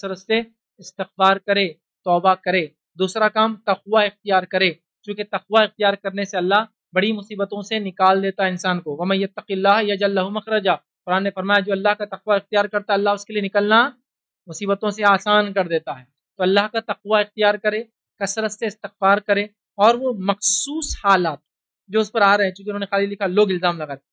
سے استخبار کرے توبہ کرے دوسرا کام تخوا اختیار کرے چونکہ اختیار کرنے سے اللہ بڑی مصیبتوں سے نکال دیتا ہے انسان کو اللہ اللہ قرآن فرمایا جو کا تخوا اختیار کرتا ہے اللہ اس کے لیے نکلنا مصیبتوں سے آسان کر دیتا ہے تو اللہ کا تخوا اختیار کرے کثرت سے استغفار کرے اور وہ مخصوص حالات جو اس پر آ رہے ہیں چونکہ انہوں نے خالی لکھا لوگ الزام لگاتے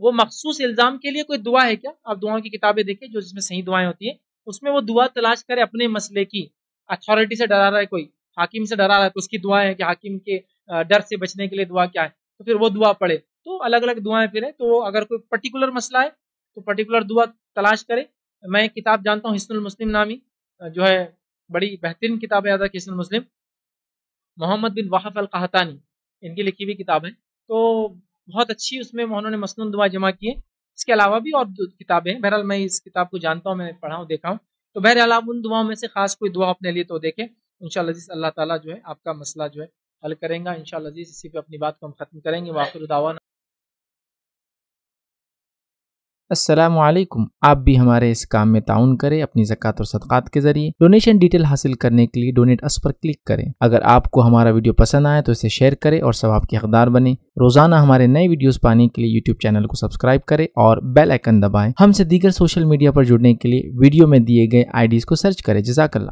وہ مخصوص الزام کے لیے کوئی دعا ہے کیا آپ دعاؤں کی کتابیں دیکھیں جو جس میں صحیح دعائیں ہوتی ہیں اس میں وہ دعا تلاش کرے اپنے مسئلے کی اتھارٹی سے ڈرا رہا ہے کوئی حاکم سے ڈرا رہا ہے تو اس کی دعائیں کہ حاکم کے ڈر سے بچنے کے لیے دعا کیا ہے تو پھر وہ دعا پڑے تو الگ الگ دعائیں پھر ہیں تو اگر کوئی پرٹیکولر مسئلہ ہے تو پرٹیکولر دعا تلاش کرے میں ایک کتاب جانتا ہوں حسن المسلم نامی جو ہے بڑی بہترین کتاب ہے یاد حسن المسلم محمد بن واحف القحطانی ان کی لکھی ہوئی کتاب ہے تو بہت اچھی اس میں انہوں نے مصنون دعا جمع کیے اس کے علاوہ بھی اور کتابیں ہیں بہرحال میں اس کتاب کو جانتا ہوں میں پڑھا ہوں دیکھا ہوں تو بہرحال آپ ان دعاؤں میں سے خاص کوئی دعا اپنے لیے تو دیکھیں شاء اللہ عزیز اللہ تعالیٰ جو ہے آپ کا مسئلہ جو ہے حل کریں گا ان شاء اللہ عزیز اسی پہ اپنی بات کو ہم ختم کریں گے واقع دعوانا السلام علیکم آپ بھی ہمارے اس کام میں تعاون کریں اپنی زکوٰۃ اور صدقات کے ذریعے ڈونیشن ڈیٹیل حاصل کرنے کے لیے ڈونیٹ اس پر کلک کریں اگر آپ کو ہمارا ویڈیو پسند آئے تو اسے شیئر کریں اور ثواب کے حقدار بنیں روزانہ ہمارے نئے ویڈیوز پانے کے لیے یوٹیوب چینل کو سبسکرائب کریں اور بیل آئکن دبائیں ہم سے دیگر سوشل میڈیا پر جڑنے کے لیے ویڈیو میں دیے گئے آئی ڈیز کو سرچ کریں جزاک اللہ